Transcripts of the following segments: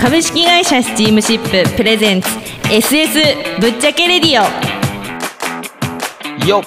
株式会社スチームシッププレゼンツ SS ぶっちゃけレディオよ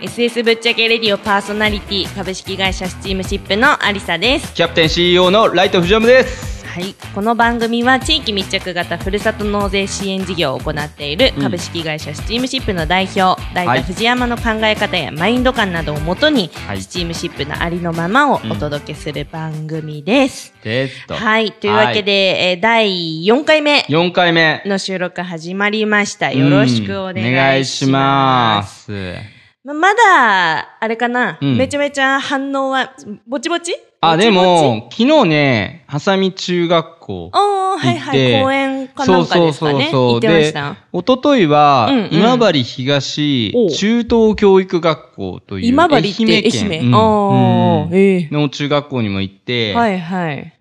SS ぶっちゃけレディオパーソナリティ株式会社スチームシップのありさですキャプテン CEO のライトフジ藤ムですはいこの番組は地域密着型ふるさと納税支援事業を行っている株式会社スチームシップの代表、うん、田藤山の考え方やマインド感などをもとに、はい、スチームシップのありのままをお届けする番組です。うん、と。はいというわけで、はい、え第4回目4回目の収録始まりました。よろしくお願いします。うんままだ、あれかな、うん、めちゃめちゃ反応は、ぼちぼちあ、でも、昨日ね、ハサミ中学校行って。はいはい、公園かなんかですかね。そうそうそうそうで、おとといは、うんうん、今治東中等教育学校という今治って愛媛県愛媛、うん、うんえー、の中学校にも行って、はいはい。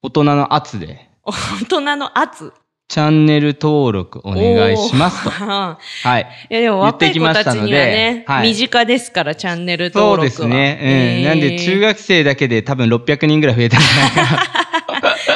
大人の圧で。大人の圧チャンネル登録お願いしますと。はい。いやでも若い子たちにはね、はい、身近ですから、チャンネル登録は。そうですね。うん。なんで中学生だけで多分600人ぐらい増えたんじゃないかな。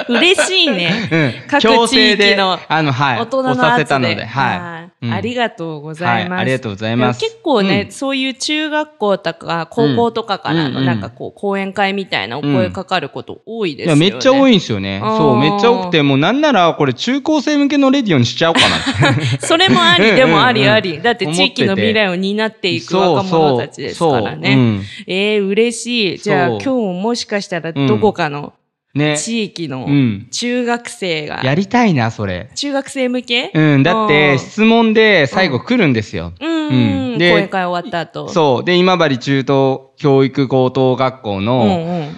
嬉しいね。うん、各地域の大人の圧で。はい、たので、はい、うん、ありがとうございます、はい。ありがとうございます。結構ね、うん、そういう中学校とか高校とかからのなんかこう講演会みたいなお声かかること多いですよね。いやめっちゃ多いんですよね。そう、めっちゃ多くて、もうなんならこれ中高生向けのレディオにしちゃおうかな。それもあり、でもありあり。だって地域の未来を担っていく若者たちですからね。そうそうそうえー、嬉しい。じゃあ今日もしかしたらどこかのね。地域の中学生が、うん、やりたいな、それ。中学生向けうん、だって質問で最後来るんですよ。うん。うん、で、講演会終わった後。そう。で、今治中等教育高等学校の、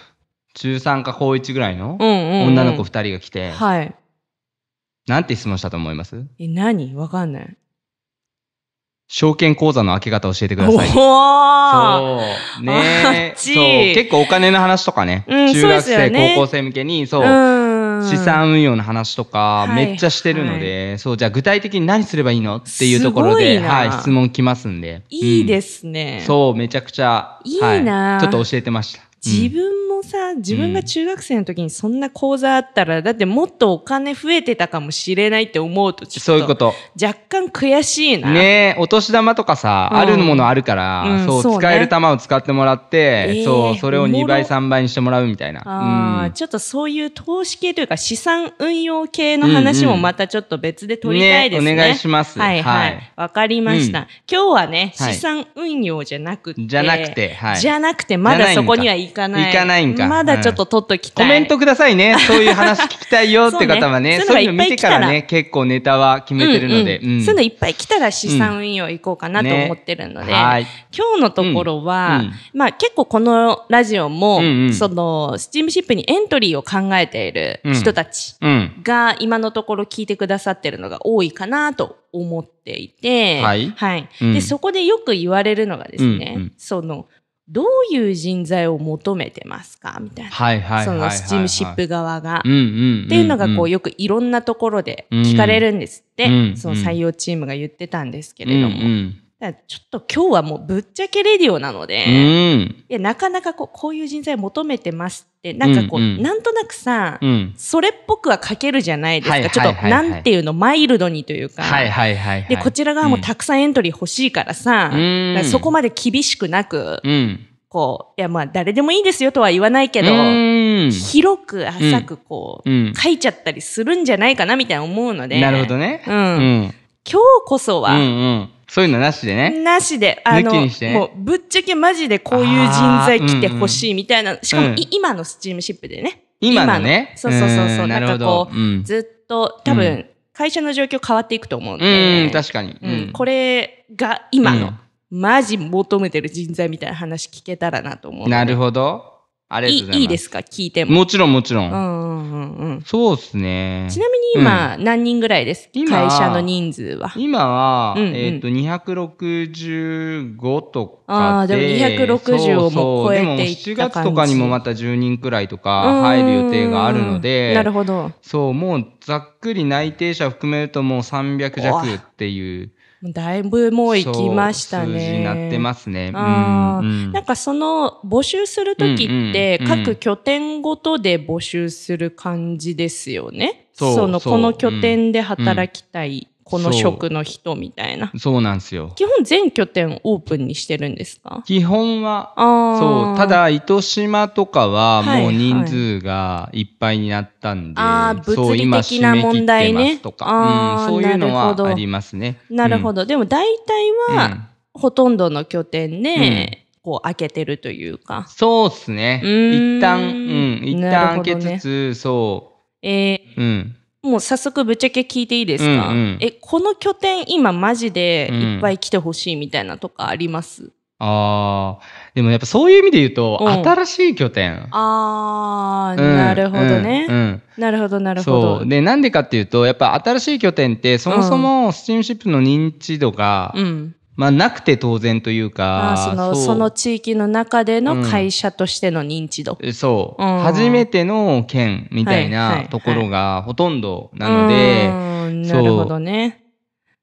中3か高1ぐらいの女の子2人が来て、はい。なんて質問したと思いますえ、何わかんない。証券口座の開け方教えてください。おそう。ねそう。結構お金の話とかね。うん、中学生、ね、高校生向けに、そう、うん、資産運用の話とか、めっちゃしてるので、はいはい、そう、じゃあ具体的に何すればいいのっていうところで、はい、質問来ますんで。いいですね、うん、そう、めちゃくちゃ。いいな、はい、ちょっと教えてました。自分もさ、自分が中学生の時にそんな講座あったら、だってもっとお金増えてたかもしれないって思うとちょっと、そういうこと。若干悔しいな。ねえ、お年玉とかさ、うん、あるものあるから、うん、そう、そうね、使える玉を使ってもらって、えー、そう、それを2倍、3倍にしてもらうみたいな。ああ、うん、ちょっとそういう投資系というか資産運用系の話もまたちょっと別で取りたいですね。ねお願いします。はいはい。わ、かりました。今日はね、資産運用じゃなくて、じゃなくて、はい、じゃなくて、まだそこにはい行かない。行かないんか。まだちょっと取っときたい。コメントくださいね。そういう話聞きたいよって方はね、そういうの見てからね、結構ネタは決めてるので。そういうのいっぱい来たら資産運用行こうかなと思ってるので、今日のところは、まあ結構このラジオも、その、スチームシップにエントリーを考えている人たちが今のところ聞いてくださってるのが多いかなと思っていて、はい。で、そこでよく言われるのがですね、その、どういう人材を求めてますかみたいな。はいはいそのスチームシップ側が。っていうのがこうよくいろんなところで聞かれるんですって、その採用チームが言ってたんですけれども。だからちょっと今日はもうぶっちゃけレディオなので、うん、いやなかなかこうこういう人材求めてますってなんかこう、うんうん、なんとなくさ、うん、それっぽくは書けるじゃないですか、はいはいはいはい、ちょっとなんていうのマイルドにというか、はいはいはいはい、でこちら側もたくさんエントリー欲しいからさ、らそこまで厳しくなく、こういやまあ誰でもいいですよとは言わないけど、広く浅くこう、書いちゃったりするんじゃないかなみたいな思うのでなるほどね、うん今日こそは、うんうんそういうのなしでね。なしで、あの、ね、もうぶっちゃけマジでこういう人材来てほしいみたいな、うんうん、しかも、うん、今のスチームシップでね。今のね。のそうそうそうそう、なんかこう、うん、ずっと多分、会社の状況変わっていくと思うんで。うん、確かに。うん、これが今の、マジ求めてる人材みたいな話聞けたらなと思う、なるほど。あれいいいですか聞いても。もちろんもちろん。うんうんうん、そうですね。ちなみに今、何人ぐらいです、うん、会社の人数は。今は、うんうん、えっ、ー、と、265とかああ、でも260をも超えていった感じ。でも7月とかにもまた10人くらいとか入る予定があるので、なるほど。そう、もうざっくり内定者含めるともう300弱っていう。だいぶもう行きましたね。数字になってますね。あうん、なんかその募集するときって、各拠点ごとで募集する感じですよね。そのこの拠点で働きたいこの職の人みたいな。そうなんですよ。基本全拠点オープンにしてるんですか基本は、そう。ただ、糸島とかはもう人数がいっぱいになったんで、はいはい、あ物理的な問題ね。とか、うん、そういうのはありますね。なるほど。うん、でも大体は、ほとんどの拠点で、こう開けてるというか。そうっすね。一旦、うん、一旦開けつつ、ね、そう。えー、うん。もう早速ぶっちゃけ聞いていいですか、うんうん、え、この拠点今マジでいっぱい来てほしいみたいなとかあります、うん、ああ、でもやっぱそういう意味で言うと、うん、新しい拠点。ああ、なるほどね。なるほど、なるほど。で、なんでかっていうと、やっぱ新しい拠点って、そもそもスチームシップの認知度が、うんまあ、なくて当然というかそのその地域の中での会社としての認知度、うん、そう、うん、初めての県みたいなところがほとんどなので、はいはいはい、なるほどね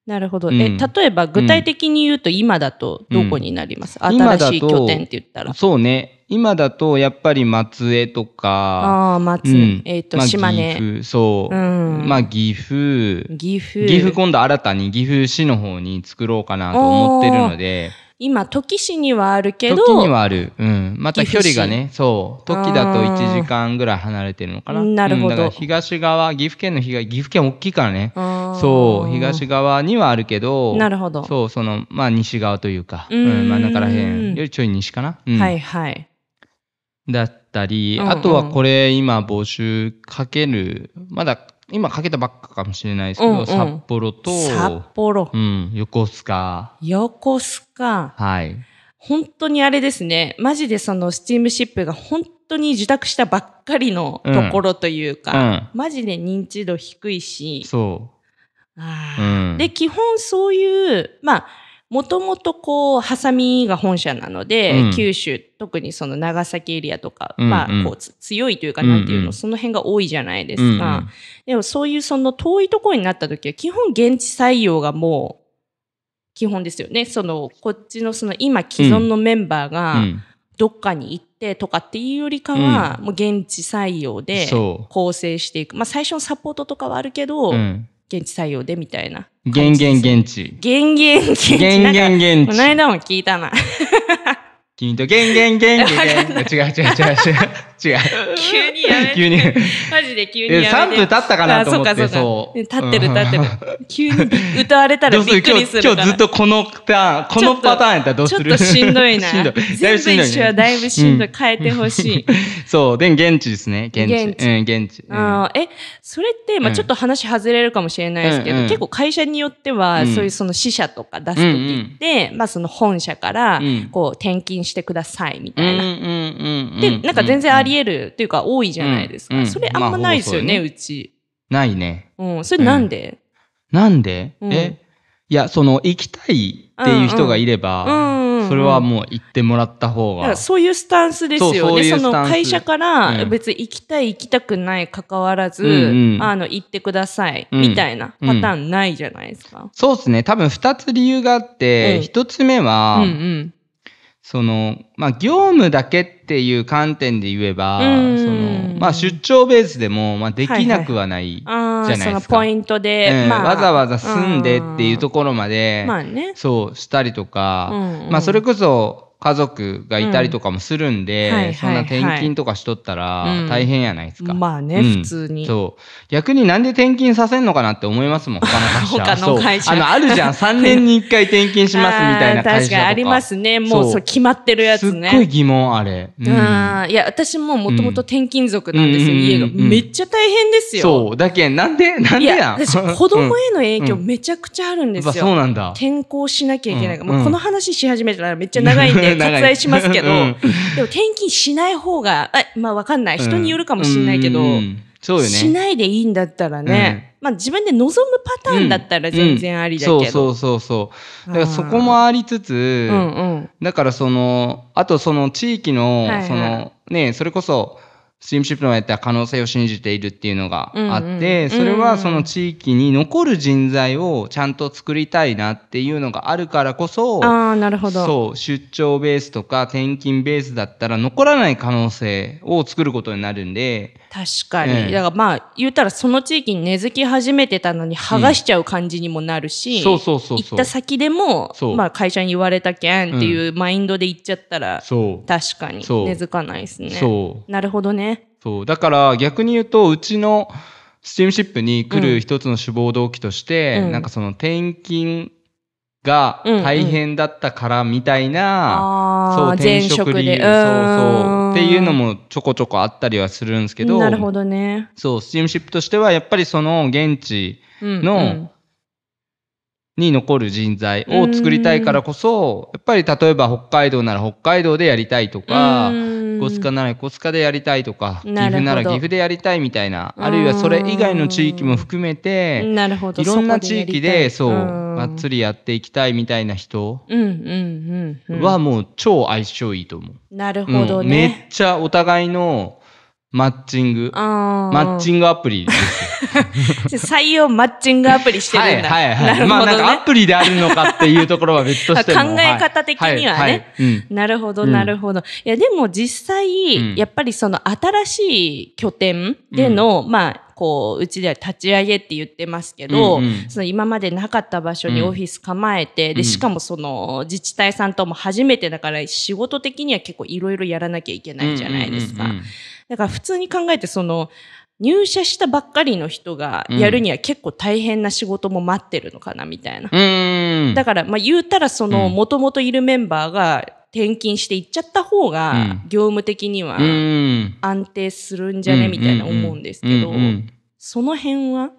なるほど、うん、え例えば具体的に言うと今だとどこになります、うん、新しい拠点って言ったらそうね今だとやっぱり松江とか、ああ、松江、うん、えっ、ー、と、まあ、島根。岐阜、そう。うん、まあ、岐阜。岐阜。岐阜今度新たに岐阜市の方に作ろうかなと思ってるので、今、土岐市にはあるけど。土岐にはある。うん。また距離がね、そう。土岐だと1時間ぐらい離れてるのかな。なるほど、うん、だから東側、岐阜県の東、岐阜県大きいからね。そう。東側にはあるけど、なるほど。そう、その、まあ西側というか、うん、真ん中ら辺よりちょい西かな。うん、はいはい。だったり、うんうん、あとはこれ今募集かける、まだ今かけたばっかかもしれないですけど、うんうん、札幌と、札幌。うん、横須賀。横須賀。はい。本当にあれですね、マジでそのスチームシップが本当に受託したばっかりのところというか、うん、マジで認知度低いし。そう。あうん、で、基本そういう、まあ、もともとこう、ハサミが本社なので、うん、九州、特にその長崎エリアとか、うんうん、まあ、こう、強いというか、なんていうの、うんうん、その辺が多いじゃないですか。うんうん、でも、そういうその遠いところになった時は、基本現地採用がもう、基本ですよね。その、こっちのその、今既存のメンバーが、どっかに行ってとかっていうよりかは、もう現地採用で構成していく。まあ最初のサポートとかはあるけど、うん、現地採用でみたいな。減減現地。減減現地。減減現地。この間も聞いたな。君と減減減減。違う違う違う違う。違う。急にやめて。急に。マジで急にやめて。3分経ったかなと思って。あそうかそうか。立ってる立ってる。急に歌われたらびっくりする今日。今日ずっとこのパターン、このパターンやったらどうするちょっとしんどいな。しんどい。全部一緒はだいぶしんどい。変えてほしい。そう。で、現地ですね。現地。現地。うん、現地。あえ、それって、まあちょっと話外れるかもしれないですけど、結構会社によっては、そういうその死者とか出すときって、まあその本社から、こう転勤してくださいみたいな。で、なんか全然ありり得るていうか多いじゃないですか。うんうんそれあんまないですよね、まあうち。ないね。うん。それなんで、なんで、うんえいや、その、行きたいっていう人がいれば、うんうんそれはもう行ってもらった方だかがら。そういうスタンスですよね。そそうその会社から、別に行きたい行きたくない関わらず、うんうんあの、行ってください、みたいなパターンないじゃないですか。そうですね。多分二つ理由があって、うん一つ目は、うんうん。その、まあ、業務だけっていう観点で言えば、その、まあ、出張ベースでも、まあ、できなくはないじゃないですか。はいはい、ポイントで、うんまあ、わざわざ住んでっていうところまで、まあね、そうしたりとか、うんうん、まあ、それこそ、家族がいたりとかもするんで、うんはいはいはい、そんな転勤とかしとったら大変やないですか。うん、まあね、うん、普通に。そう。逆になんで転勤させんのかなって思いますもん、他の会社。他の会社。あの、あるじゃん、3 年に1回転勤しますみたいな会社確かにありますね。もうそう決まってるやつね。すっごい疑問、あれ。うん。いや、私ももともと転勤族なんですよ、家が。めっちゃ大変ですよ。そう。だけなんで、なんでやん。私、子供への影響 めちゃくちゃあるんですよ。そうなんだ。転校しなきゃいけない。もうこの話し始めたらめっちゃ長いんでで割愛しますけど、うん、でも転勤しない方が、あまあわかんない。人によるかもしれないけど、そうよね。しないでいいんだったらね、まあ自分で望むパターンだったら全然ありだけど。うんうん、そうそうそうだからそこもありつつ、だからその、あとその地域の、はいはい、その、ね、それこそ、スチームシップのやった可能性を信じているっていうのがあって、それはその地域に残る人材をちゃんと作りたいなっていうのがあるからこそ、あなるほどそう出張ベースとか転勤ベースだったら残らない可能性を作ることになるんで、確かに、ええ、だからまあ言うたらその地域に根付き始めてたのに剥がしちゃう感じにもなるし、行った先でも、まあ、会社に言われたけんっていうマインドで行っちゃったら、う確かに根付かないですねなるほどねそうだから逆に言うとうちのスチームシップに来る一つの志望動機として、うん、なんかその転勤が大変だったからみたいな、うんうん、そう転職理由そうそうっていうのもちょこちょこあったりはするんですけどなるほどねそうスチームシップとしてはやっぱりその現地のに残る人材を作りたいからこそ、やっぱり例えば北海道なら北海道でやりたいとか、コスカならコスカでやりたいとか、岐阜なら岐阜でやりたいみたいな、あるいはそれ以外の地域も含めて、いろんな地域で、そう、がっつりやっていきたいみたいな人はもう超相性いいと思う。なるほど、ねうん、めっちゃお互いの、マッチング。マッチングアプリ 採用マッチングアプリしてるんだ。はいはいはい。まあなんかアプリであるのかっていうところは別として考え方的にはね。なるほどなるほど。いやでも実際、やっぱりその新しい拠点での、まあこう、うちでは立ち上げって言ってますけど、その今までなかった場所にオフィス構えて、で、しかもその自治体さんとも初めてだから仕事的には結構いろいろやらなきゃいけないじゃないですか。だから普通に考えてその、入社したばっかりの人がやるには結構大変な仕事も待ってるのかなみたいな。だから、まあ言うたらその、もともといるメンバーが転勤していっちゃった方が、業務的には安定するんじゃねみたいな思うんですけど、その辺は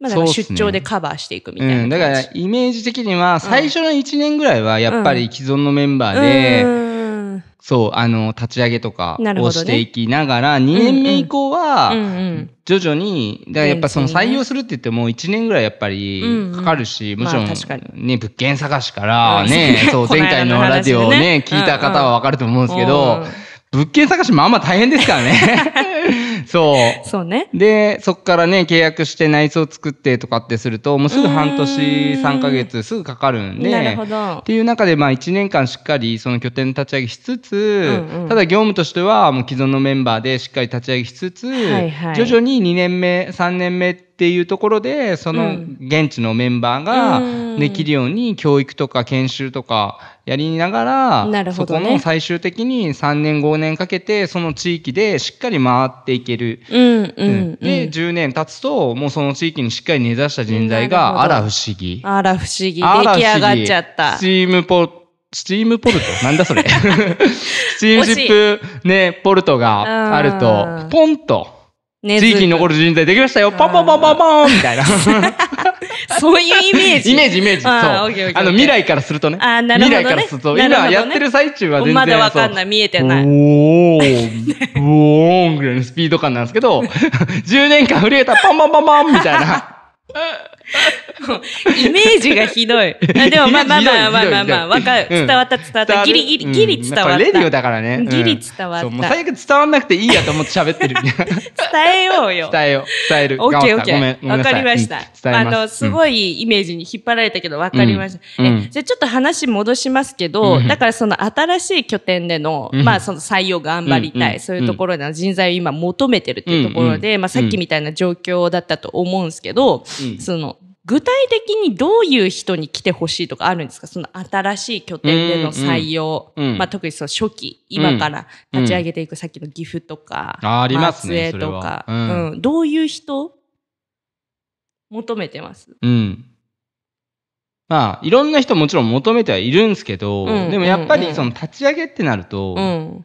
まあ、出張でカバーしていくみたいな、ねうん、だからイメージ的には最初の1年ぐらいはやっぱり既存のメンバーで、うん、そう、あの、立ち上げとかをしていきながら、2年目以降は、徐々に、だからやっぱその採用するって言っても1年ぐらいやっぱりかかるし、もちろん、ね、物件探しからね、そう、前回のラジオをね、聞いた方はわかると思うんですけど、物件探しもあんま大変ですからね。そう。そうね。で、そこからね、契約して内装作ってとかってすると、もうすぐ半年、3ヶ月、すぐかかるんで、なるほど。っていう中で、まあ、1年間しっかりその拠点立ち上げしつつ、うんうん、ただ業務としては、もう既存のメンバーでしっかり立ち上げしつつ、はいはい、徐々に2年目、3年目って、っていうところで、その現地のメンバーができるように教育とか研修とかやりながら、ね、そこの最終的に3年5年かけて、その地域でしっかり回っていける。うんうんうん、で、10年経つと、もうその地域にしっかり根ざした人材が、あら不思議。あら不思議。出来上がっちゃった。スチームポスチームポルト なんだそれスチームシップね、ポルトがあると、ポンとね、地域に残る人材できましたよパンパンパンパンパンみたいな。そういうイメージ。イメージ、イメージ。そう。あの、未来からするとね。あなるほど、未来からすると、今やってる最中は全然。まだわかんない、見えてない。おー、おーぐらいのスピード感なんですけど、10 年間震えたパンパンパンパンみたいな。イメージがひどい。でもまあまあまあまあまあまあ、わかる。伝わった伝わった。ギリギリ、ギリ伝わった。レディオだからね。ギリ伝わった。最悪伝わんなくていいやと思って喋ってる。伝えようよ。伝えよう。伝える。オッケーオッケー。わかりました。あの、すごいイメージに引っ張られたけど、わかりました。え、じゃあちょっと話戻しますけど、だからその新しい拠点での、まあその採用頑張りたい、そういうところで人材を今求めてるっていうところで、まあさっきみたいな状況だったと思うんですけど、その、具体的にどういう人に来てほしいとかあるんですかその新しい拠点での採用。うんうん、まあ、特にその初期、今から立ち上げていく、さっきの岐阜とか、うん、ありますね。とか、うん、うん。どういう人求めてますうん。まあ、いろんな人もちろん求めてはいるんですけど、うん、でもやっぱりその立ち上げってなると、うん、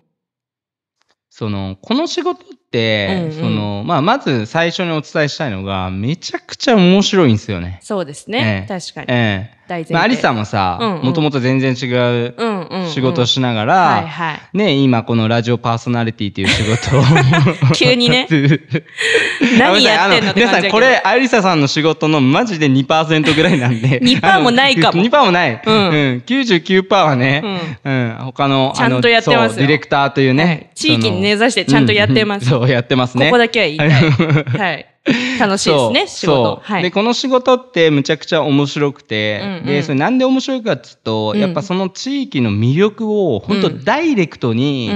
その、この仕事、うんうん、その、まあ、まず最初にお伝えしたいのが、めちゃくちゃ面白いんですよね。そうですね。えー、確かに。えー大前まあ、アリさもさ、もともと全然違う仕事しながら、はい、ね、今このラジオパーソナリティという仕事を。急にね。何やってんの皆さん、これ、アリサさんの仕事のマジで2%ぐらいなんで。2% もないかも。2%もない。うん。うん、99%はね、うん、他の、ちゃんとやってますディレクターというね。地域に根ざしてちゃんとやってます。そう、やってますね。ここだけは言いたい。はい。楽しいですね、仕事。はい、で、この仕事ってむちゃくちゃ面白くて、うんうん、で、それなんで面白いかっつうと、うん、やっぱその地域の魅力を本当ダイレクトに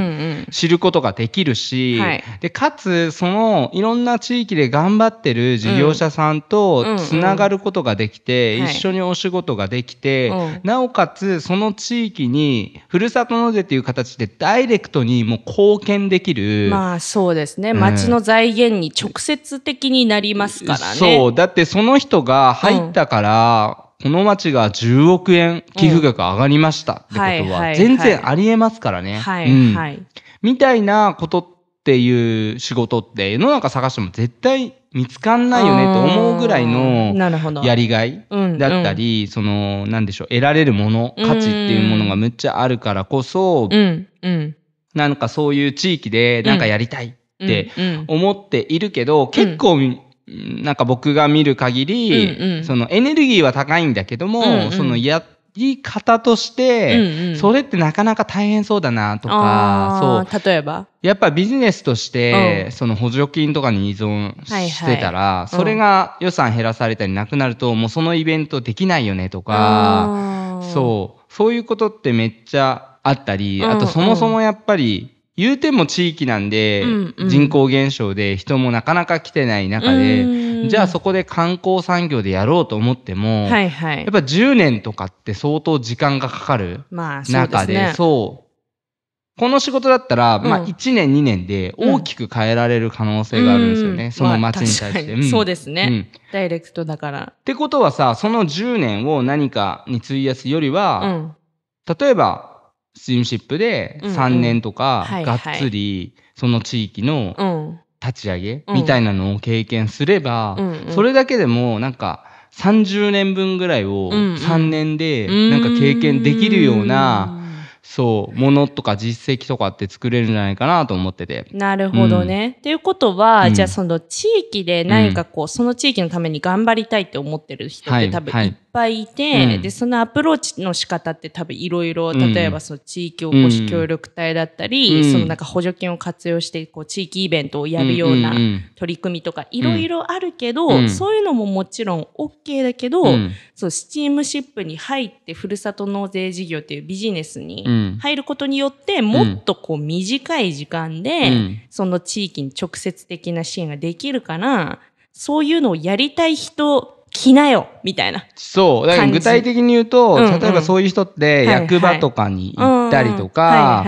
知ることができるし、うんうん、で、かつ、そのいろんな地域で頑張ってる事業者さんとつながることができて、うんうん、一緒にお仕事ができて、はい、なおかつその地域に、ふるさと納税っていう形でダイレクトにもう貢献できる。まあそうですね、町の財源に直接的にになりますからね。そう。だってその人が入ったから、この町が10億円寄付額上がりましたってことは、全然ありえますからね。うんみたいなことっていう仕事って世の中探しても絶対見つかんないよねと思うぐらいのやりがいだったり、うんうん、その、なんでしょう、得られるもの、価値っていうものがむっちゃあるからこそ、うん、うん、なんかそういう地域でなんかやりたい。って思っているけど、うんうん、結構、なんか僕が見る限り、うんうん、そのエネルギーは高いんだけども、うんうん、そのやり方として、うんうん、それってなかなか大変そうだなとか、そう。例えばやっぱビジネスとして、その補助金とかに依存してたら、はいはい、それが予算減らされたりなくなると、もうそのイベントできないよねとか、そう。そういうことってめっちゃあったり、あとそもそもやっぱり、言うても地域なんで、うんうん、人口減少で人もなかなか来てない中で、じゃあそこで観光産業でやろうと思っても、はいはい、やっぱ10年とかって相当時間がかかる中で、まあ、そう、ね、この仕事だったら、うん、まあ1年2年で大きく変えられる可能性があるんですよね。うん、その街に対して、まあうん、そうですね、ダイレクトだから。ってことはさ、その10年を何かに費やすよりは、例えばスチームシップで3年とか、がっつり、その地域の立ち上げみたいなのを経験すれば、それだけでもなんか30年分ぐらいを3年でなんか経験できるような、そう、ものとか実績とかって作れるんじゃないかなと思ってて。なるほどね。うん、っていうことは、うん、じゃあその地域で何かこう、うん、その地域のために頑張りたいって思ってる人って多分一ぱいいて、うん、でそのアプローチの仕方って多分いろいろ例えばその地域おこし協力隊だったり、うん、そのなんか補助金を活用してこう地域イベントをやるような取り組みとかいろいろあるけど、そういうのももちろん OK だけど、そうスチームシップに入ってふるさと納税事業っていうビジネスに入ることによってもっとこう短い時間で、その地域に直接的な支援ができるからそういうのをやりたい人着なよみたいな。そう。だから具体的に言うと、うんうん、例えばそういう人って役場とかに行ったりとか、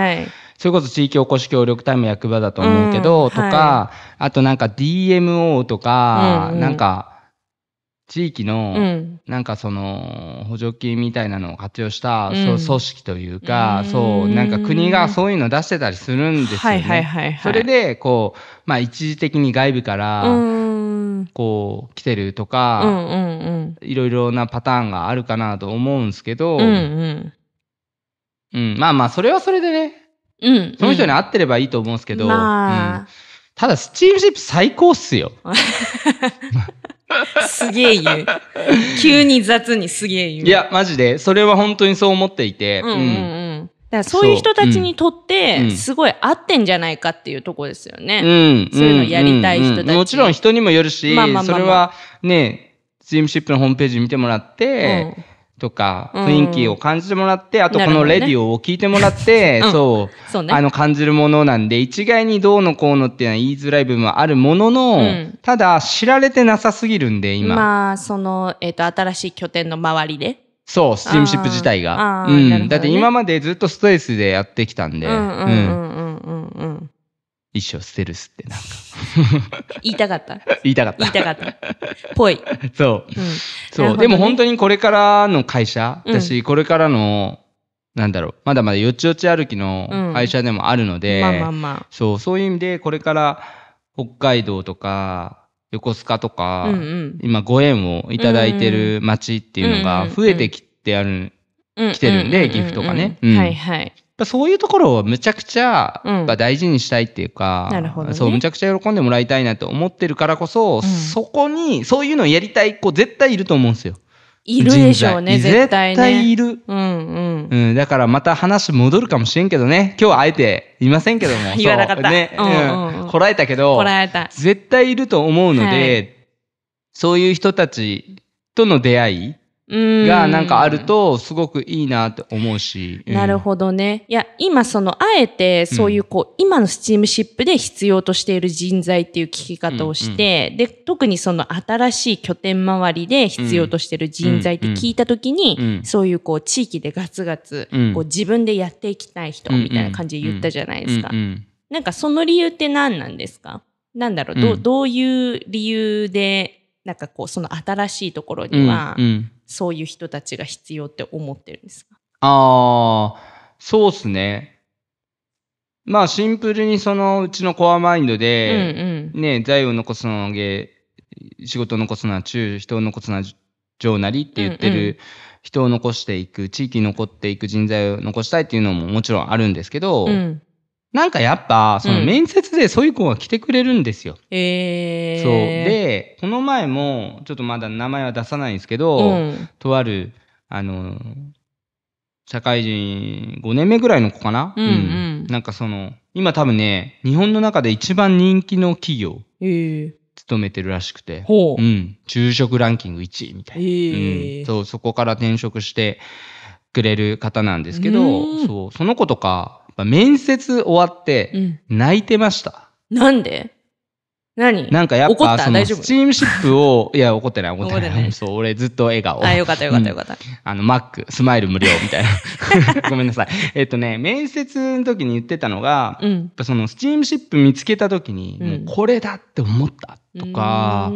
それこそ地域おこし協力隊も役場だと思うけど、うん、とか、はい、あとなんか DMO とか、うんうん、なんか、地域の、なんかその、補助金みたいなのを活用した、そう、組織というか、そう、なんか国がそういうの出してたりするんですよい。それで、こう、まあ一時的に外部から、こう来てるとか、いろいろなパターンがあるかなと思うんですけど、うん、うんうん、まあまあそれはそれでね、うん、その人に合ってればいいと思うんですけど、まあ、ただスチームシップ最高っすよ。すげえ言う。急に雑にすげえ言う。いや、マジで、それは本当にそう思っていて、うんだからそういう人たちにとって、すごい合ってんじゃないかっていうとこですよね。うん。そういうのやりたい人たち。もちろん人にもよるし、それはね、スイムシップのホームページ見てもらって、とか、雰囲気を感じてもらって、あとこのレディオを聞いてもらって、そう、あの感じるものなんで、一概にどうのこうのっていうのは言いづらい部分はあるものの、ただ知られてなさすぎるんで、今。まあ、その、えっ、と、新しい拠点の周りで。そう、スチームシップ自体が。うん、ね、だって今までずっとストレスでやってきたんで。うん。うん。一生ステルスってなんか 言いたかった。言いたかった。言いたかった。ぽい。そう。うん、そう、ね、でも本当にこれからの会社私、うん、これからの、なんだろう、まだまだよちよち歩きの会社でもあるので、うん、まあまあまあ。そう、そういう意味でこれから北海道とか、横須賀とか、うんうん、今ご縁をいただいてる街っていうのが増えてきてある、来てるんで、岐阜とかね。はいはい。そういうところをむちゃくちゃ大事にしたいっていうか、うんね、そうむちゃくちゃ喜んでもらいたいなと思ってるからこそ、うん、そこにそういうのをやりたい子絶対いると思うんですよ。いるでしょうね、絶対ね。絶対いる。うんうん。うん、だからまた話戻るかもしれんけどね。今日はあえていませんけども。言わなかった。ね、うん、うん。こらえたけど。こらえた。絶対いると思うので、はい、そういう人たちとの出会いがなんかあるとすごくいいなって思うし、うん、なるほどねいや今そのあえてそういうこう、うん、今のスチームシップで必要としている人材っていう聞き方をして、うんうん、で特にその新しい拠点周りで必要としている人材って聞いた時に、うんうん、そういうこう地域でガツガツ、こう自分でやっていきたい人みたいな感じで言ったじゃないですか、なんかその理由って何なんですかなんだろう、どどういう理由でなんかこうその新しいところには、うんそういう人たちが必要って思ってるんですかああ、そうっすね。まあシンプルにそのうちのコアマインドで、うんうん、ね、財を残すのげ、仕事を残すのは中、人を残すのは上なりって言ってる、うんうん、人を残していく、地域に残っていく人材を残したいっていうのももちろんあるんですけど、うん、なんかやっぱ、その面接でそういう子が来てくれるんですよ。うん、そう。この前もちょっとまだ名前は出さないんですけど、うん、とあるあの社会人5年目ぐらいの子かな、うん、うんうん、なんかその今多分ね日本の中で一番人気の企業、えー、勤めてるらしくて、うん、昼食ランキング1位みたいな、えー、うん、そうそこから転職してくれる方なんですけどそうその子とか面接終わって泣いてました。うん、なんで何なんかやっぱそのスチームシップを、いや、怒ってない、怒ってない。ないそう、俺ずっと笑顔。あ、よかったよかったよかった。うん、あの、マック、スマイル無料みたいな。ごめんなさい。えっとね、面接の時に言ってたのが、うん、そのスチームシップ見つけた時に、うん、もうこれだって思ったとか、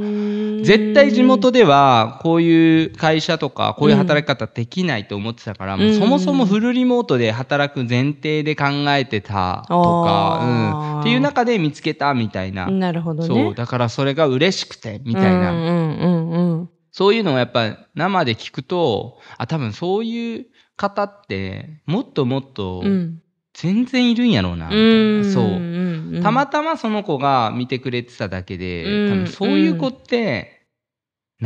絶対地元ではこういう会社とかこういう働き方できないと思ってたから、うん、そもそもフルリモートで働く前提で考えてたとか、うん、っていう中で見つけたみたいな。なるほど、ね、そう。だからそれが嬉しくて、みたいな。うんうんうんそういうのをやっぱ生で聞くと、あ、多分そういう方ってもっともっと、うん全然いるんやろうな、みたいな。そう。たまたまその子が見てくれてただけで、多分そういう子って、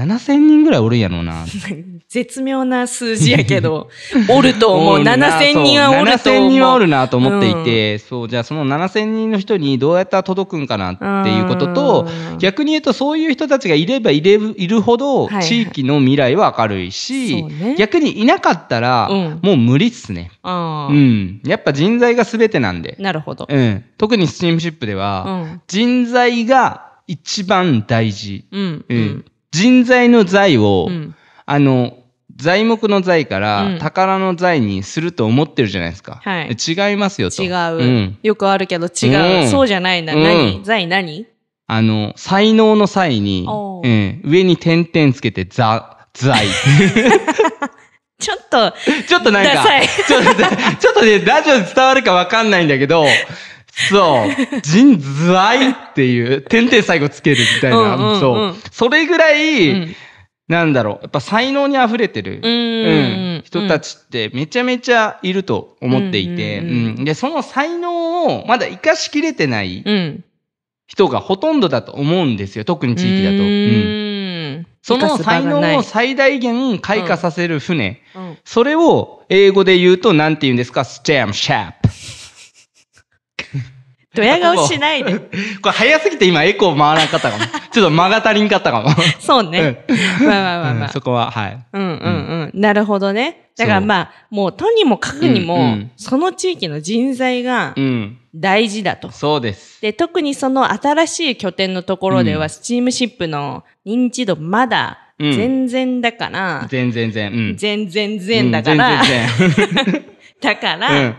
7000人ぐらいおるんやろうな。絶妙な数字やけど、おると思う。7000人はおると思う。7000人はおるなと思っていて、うん、そう、じゃあその7000人の人にどうやったら届くんかなっていうことと、逆に言うとそういう人たちがいればいれいるほど、地域の未来は明るいし、はいはいね、逆にいなかったら、もう無理っすね、うん。うん。やっぱ人材が全てなんで。なるほど。うん。特にスチームシップでは、人材が一番大事。うん、うん人材の財を、うん、あの、材木の財から宝の財にすると思ってるじゃないですか。はい、違いますよと。違う、うん、よくあるけど違う。そうじゃないな。何財何あの、才能の際に、うん、上に点々つけて、ザ、財。ちょっと、ちょっとなんか、ちょっと、ちょっとね、ラジオ伝わるかわかんないんだけど、そう。人材っていう、点々最後つけるみたいな、うんうんうん、そう。それぐらい、うん、なんだろう、やっぱ才能に溢れてる、うん、人たちってめちゃめちゃいると思っていて、うんうんうん、で、その才能をまだ生かしきれてない人がほとんどだと思うんですよ、特に地域だと。うんその才能を最大限開花させる船、それを英語で言うと何て言うんですか、スチャムシャープ。ドヤ顔しないで。これ早すぎて今エコー回らんかったかも。ちょっと間が足りんかったかも。そうね。まあまあまあまあ、そこは、はい。うんうんうん。なるほどね。だからまあ、もうとにもかくにも、その地域の人材が大事だと。そうです。で、特にその新しい拠点のところでは、スチームシップの認知度まだ全然だから。全然全。全然全だから。だから、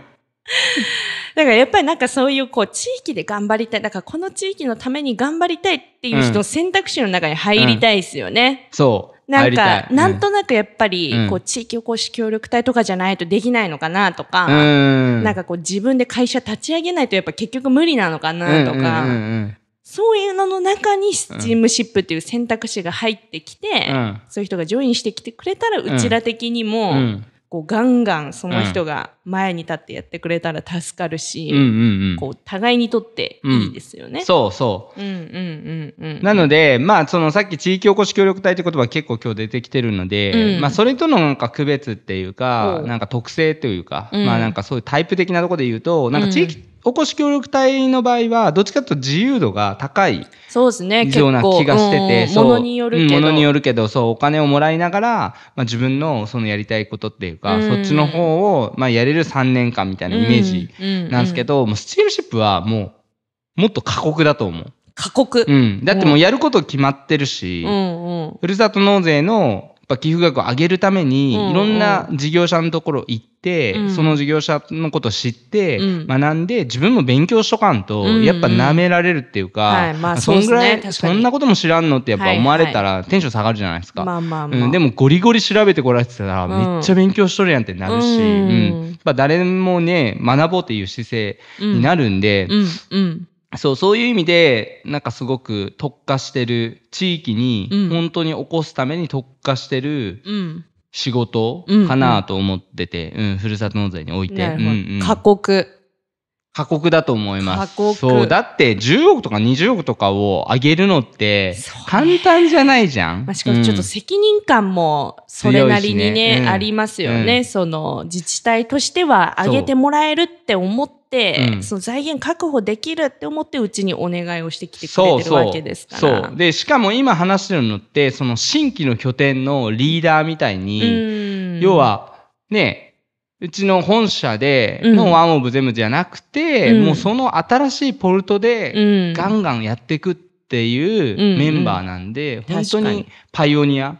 だからやっぱりなんかそういうこう地域で頑張りたい。だからこの地域のために頑張りたいっていう人の選択肢の中に入りたいですよね。うん、そう。なんか、なんとなくやっぱり、こう、地域おこし協力隊とかじゃないとできないのかなとか、なんかこう、自分で会社立ち上げないとやっぱ結局無理なのかなとか、そういうのの中にスチームシップっていう選択肢が入ってきて、そういう人がジョインしてきてくれたら、うちら的にも、こうガンガンその人が前に立ってやってくれたら助かるし、うんうんうん、こう互いにとっていいですよね。うん、そうそう。うんうんうん、なので、まあそのさっき地域おこし協力隊って言葉結構今日出てきてるので、うん、まあそれとのなんか区別っていうか、なんか特性というか、まあなんかそういうタイプ的なところで言うと、なんか地域おこし協力隊の場合は、どっちかというと自由度が高い。そうですね。ような気がしてて、そう。ものによるけど、うん。ものによるけど、そう、お金をもらいながら、まあ自分のそのやりたいことっていうか、うん、そっちの方を、まあやれる3年間みたいなイメージなんですけど、うん、もうスチールシップはもう、もっと過酷だと思う。過酷。うん。だってもうやること決まってるし、うんうん、ふるさと納税の、やっぱ寄付額を上げるために、いろんな事業者のところ行って、うん、その事業者のこと知って、うん、学んで、自分も勉強しとかんと、うんやっぱ舐められるっていうか、はいまあそね、そんぐらい、そんなことも知らんのってやっぱ思われたら、はいはい、テンション下がるじゃないですか。まあまあまあ、でもゴリゴリ調べてこられてたら、めっちゃ勉強しとるやんってなるし、うんやっぱ誰もね、学ぼうっていう姿勢になるんで、うんそう、そういう意味で、なんかすごく特化してる、地域に本当に起こすために特化してる、うん、仕事かなと思ってて、うん、うんふるさと納税において。過酷。過酷だと思います。過酷。そう。だって10億とか20億とかを上げるのって簡単じゃないじゃん。しかもちょっと責任感もそれなりにね、ありますよね、その自治体としては上げてもらえるって思って、うん、その財源確保できるって思ってうちにお願いをしてきてくれてるわけですからそうでしかも今話してるのってその新規の拠点のリーダーみたいに要はねうちの本社でのワンオブゼムじゃなくて、うん、もうその新しいポルトでガンガンやっていくっていうメンバーなんで、うんうん、本当にパイオニア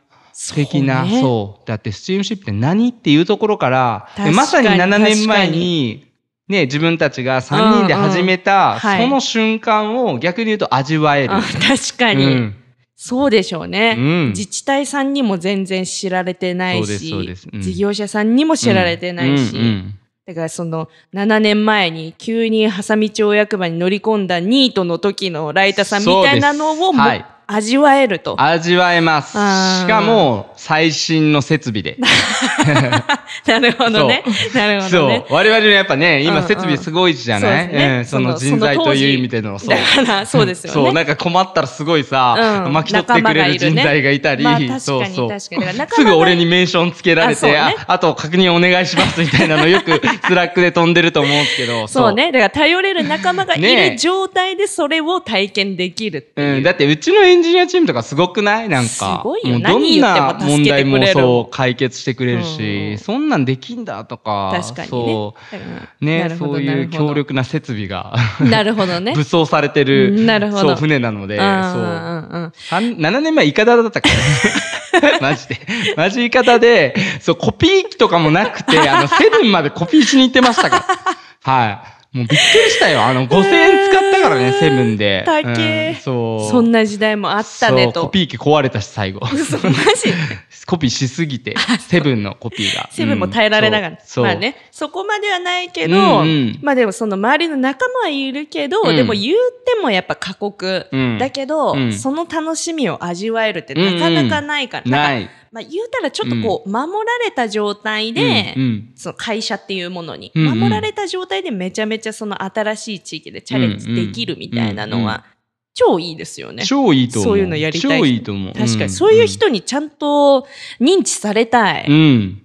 敵な、そう、ねそう、だってスチームシップって何っていうところから、まさに7年前にね、自分たちが3人で始めた、うんうん、その瞬間を逆に言うと味わえる。はい、確かに、うん、そうでしょうね、うん、自治体さんにも全然知られてないし、うん、事業者さんにも知られてないし、だからその7年前に急に波佐見町役場に乗り込んだニートの時のライターさんみたいなのをもう味わえると。味わえます。しかも、最新の設備で。なるほどね。なるほど、ね、そう。我々のやっぱね、今設備すごいじゃない、うんうんねうん、その人材という意味での、そう。そうですよね。そう、なんか困ったらすごいさ、うん、巻き取ってくれる人材がいたり、ねまあ、そうそう。すぐ俺にメンションつけられて、あ,、あと確認お願いしますみたいなのよく スラックで飛んでると思うんですけど。そうね。だから頼れる仲間がいる状態でそれを体験できるっていう。うん、だってうちのエンンジニアチームとかすごくないなんか。もうどんな問題もそう解決してくれるし、うん、そんなんできんだとか。確かにね。そう。ね、そういう強力な設備が。なるほどね。武装されてる。なるほど。そう、船なので、そう。うんうん、7年前イカダだったから。マジで。マジイカダで、そう、コピー機とかもなくて、あの、セブンまでコピーしに行ってましたから。はい。もうびっくりしたよ。あの、5000円使ったからね、セブンで。たけ、うん、そう。そんな時代もあったねと。コピー機壊れたし、最後。マジ コピーしすぎて、セブンのコピーが。セブンも耐えられながら。うん、まあね、そこまではないけど、うんうん、まあでもその周りの仲間はいるけど、うん、でも言うてもやっぱ過酷。だけど、その楽しみを味わえるってなかなかないから。ない。まあ、言うたらちょっとこう、守られた状態で、うん、その会社っていうものに、うんうん、守られた状態でめちゃめちゃその新しい地域でチャレンジできるみたいなのは、超いいですよね。超いいと思う。そういうのやりたい。超いいと思う。確かに、そういう人にちゃんと認知されたい。うん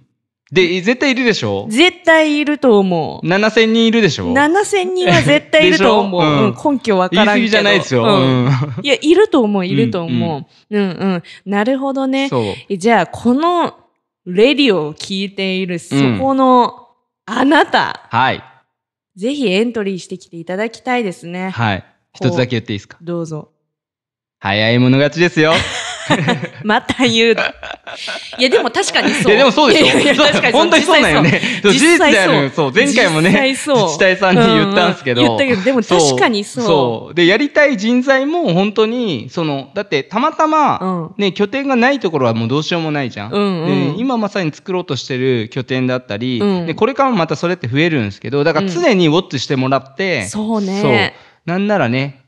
で、絶対いるでしょ絶対いると思う。7000人いるでしょ ?7000 人は絶対いると思う。うん、根拠わからんけど。言い過ぎじゃないですよ。うん、いや、いると思う、いると思う。うん、うん、うんうんなるほどね。じゃあ、この、レディを聞いている、そこの、あなた。はい。ぜひエントリーしてきていただきたいですね。はい。一つだけ言っていいですかどうぞ。早い者勝ちですよ。また言う。いや、でも確かにそう。いや、でもそうでしょ。確かに本当にそうなんよね。そう事実だよる。そう、前回もね、自治体さんに言ったんですけど。言ったけど、でも確かにそう。そう。で、やりたい人材も本当に、その、だってたまたま、ね、拠点がないところはもうどうしようもないじゃん。今まさに作ろうとしてる拠点だったり、で、これからもまたそれって増えるんですけど、だから常にウォッチしてもらって、そうね。そう。なんならね、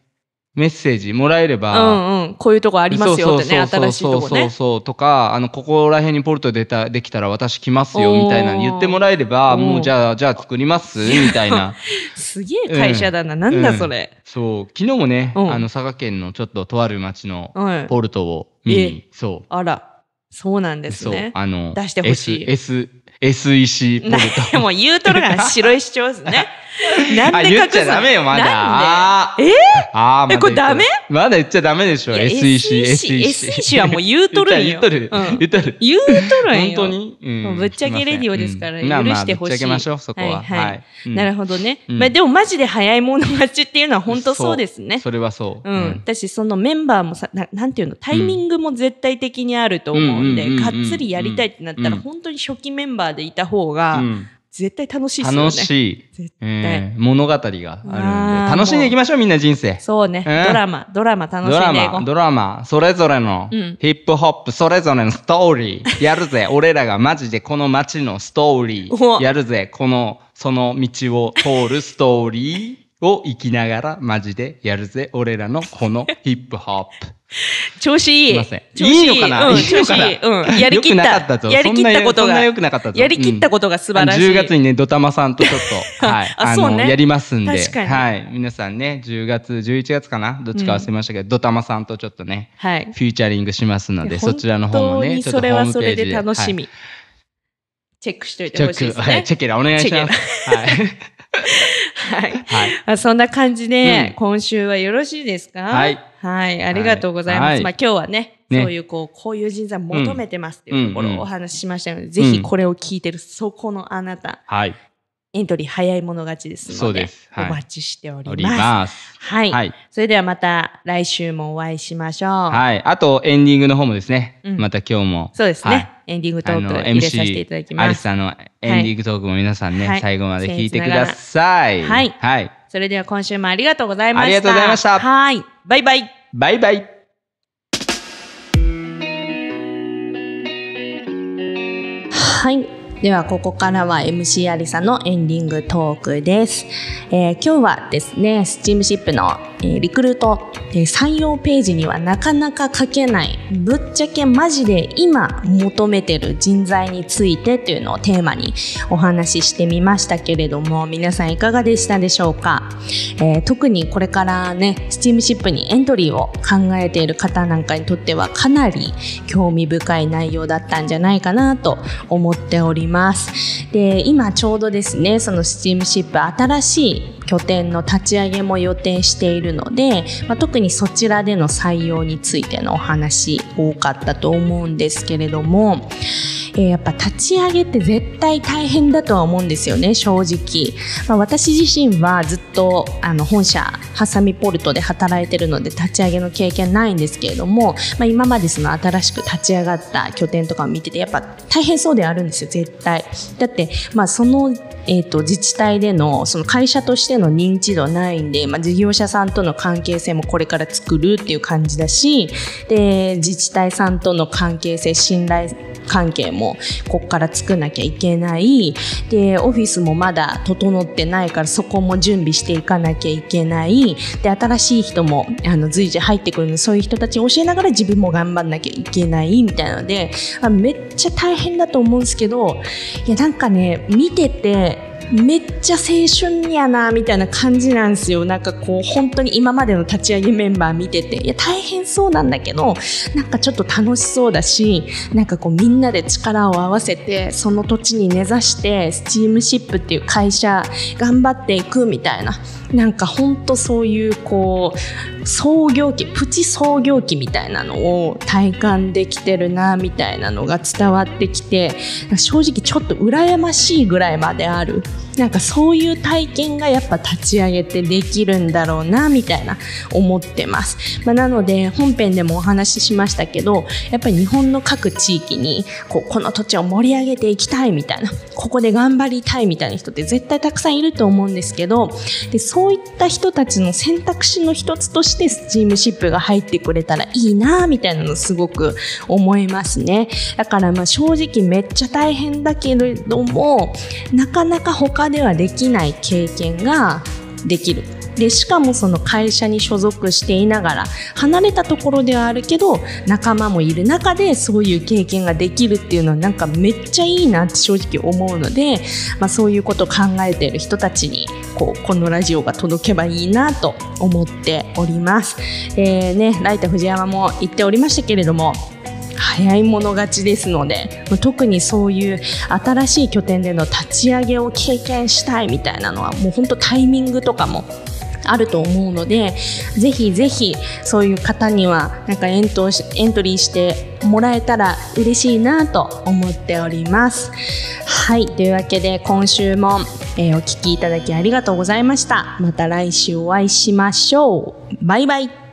メッセージもらえれば、うんうん、こういうとこありますよってね、新しいとこね。そうそうそうとか、あの、ここら辺にポルトでたできたら私来ますよみたいな言ってもらえれば、もうじゃあ、じゃあ作りますみたいな。すげえ会社だな、なんだそれ、そう、昨日もね、あの、佐賀県のちょっととある町のポルトを見に、そう。あら、そうなんですね。あの、出してほしい。S、S、SEC ポルト。もう言うとるな白石町ですね。なんで隠すの言っちゃダメよ、まだ。えー、あえ、これダメまだ言っちゃダメでしょ、SEC、SEC。SEC はもう言うとるんよ。言っとる。言っとる。言うとるんよ。本当に、うん、ぶっちゃけレディオですから、許してほしい。ぶっちゃけましょう、そこは。はい。なるほどね。まあでもマジで早い者勝ちっていうのは本当そうですね。それはそう。うん。私、そのメンバーもさ、なんていうの、タイミングも絶対的にあると思うんで、がっつりやりたいってなったら、本当に初期メンバーでいた方が、うん絶対楽しいですよね。楽しい。絶対、えー、物語があるんで。楽しんでいきましょう、みんな人生。そうね、ドラマ、ドラマ楽しんでいこう。ドラマ、ドラマ、それぞれの、ヒップホップ、それぞれのストーリー、やるぜ。俺らがマジでこの街のストーリー、やるぜ。この、その道を通るストーリー。を生きながらマジでやるぜ。俺らのこのヒップホップ。調子いい。いいのかな、うん、調子いい。うん。やりきった。やりきったことが。やりきったことが素晴らしい。う10月にね、ドタマさんとちょっと、はい。あ、そうね。やりますんで。はい。皆さんね、10月、11月かなどっちか忘れましたけど、ドタマさんとちょっとね、はい。フューチャリングしますので、そちらの方もね、ちょっとそれはそれで楽しみ。チェックしといてほしいですね。チェック、はい。チェッケお願いします。はい。はい。はそんな感じで、うん、今週はよろしいですかはい。はい。ありがとうございます。はい、まあ今日はね、ね、そういうこう、こういう人材求めてますっていうところをお話ししましたので、うんぜひこれを聞いてるそこのあなた。はい。エントリー早い者勝ちですので、ではい、お待ちしております。はい、はい、それではまた来週もお会いしましょう。はい。あと、エンディングの方もですね、うん、また今日も。そうですね。エンディングトーク入れさせていただきます。アリスさんのエンディングトークも皆さんね、はい、最後まで聞いてください。はい。はい。それでは今週もありがとうございました。ありがとうございました。はい。バイバイ。バイバイ。はい。ではここからは MC ありさのエンディングトークです、えー、今日はですねスチームシップの、えリクルート、え採用ページにはなかなか書けないぶっちゃけマジで今求めてる人材についてというのをテーマにお話ししてみましたけれども皆さんいかがでしたでしょうか、えー、特にこれからねスチームシップにエントリーを考えている方なんかにとってはかなり興味深い内容だったんじゃないかなと思っておりますいます。で、今ちょうどですね、そのスチームシップ新しい拠点の立ち上げも予定しているので、まあ、特にそちらでの採用についてのお話多かったと思うんですけれども、えー、やっぱ立ち上げって絶対大変だとは思うんですよね正直、まあ、私自身はずっとあの本社ハサミポルトで働いてるので立ち上げの経験ないんですけれども、まあ、今までその新しく立ち上がった拠点とかを見ててやっぱ大変そうであるんですよ絶対だって、まあ、そのえーと、自治体でのその会社としての認知度ないんで、まあ、事業者さんとの関係性もこれから作るっていう感じだしで自治体さんとの関係性信頼関係もここから作らなきゃいけないでオフィスもまだ整ってないからそこも準備していかなきゃいけないで新しい人もあの随時入ってくるのでそういう人たちに教えながら自分も頑張んなきゃいけないみたいなのでめっちゃ大変だと思うんですけどいやなんかね見ててめっちゃ青春やなみたいな感じなんですよなんかこう本当に今までの立ち上げメンバー見てていや大変そうなんだけどなんかちょっと楽しそうだしなんかこうみんなで力を合わせてその土地に根ざしてスチームシップっていう会社頑張っていくみたいななんかほんとそういうこう創業期プチ創業期みたいなのを体感できてるなみたいなのが伝わってきて正直ちょっと羨ましいぐらいまであるなんかそういう体験がやっぱ立ち上げてできるんだろうなみたいな思ってます、まあ、なので本編でもお話ししましたけどやっぱり日本の各地域にこうこの土地を盛り上げていきたいみたいなここで頑張りたいみたいな人って絶対たくさんいると思うんですけどでそそういった人たちの選択肢の一つとしてスチームシップが入ってくれたらいいなみたいなのすごく思いますねだからまあ正直めっちゃ大変だけれどもなかなか他ではできない経験ができるでしかもその会社に所属していながら離れたところではあるけど仲間もいる中でそういう経験ができるっていうのはなんかめっちゃいいなって正直思うので、まあ、そういうことを考えている人たちにこうこのラジオが届けばいいなと思っております。えーね、ライタ藤山も言っておりましたけれども早い者勝ちですので特にそういう新しい拠点での立ち上げを経験したいみたいなのはもう本当タイミングとかもあると思うのでぜひぜひそういう方にはなんかエントエントリーしてもらえたら嬉しいなと思っております。はいというわけで今週も、えー、お聴きいただきありがとうございました。また来週お会いしましょう。バイバイ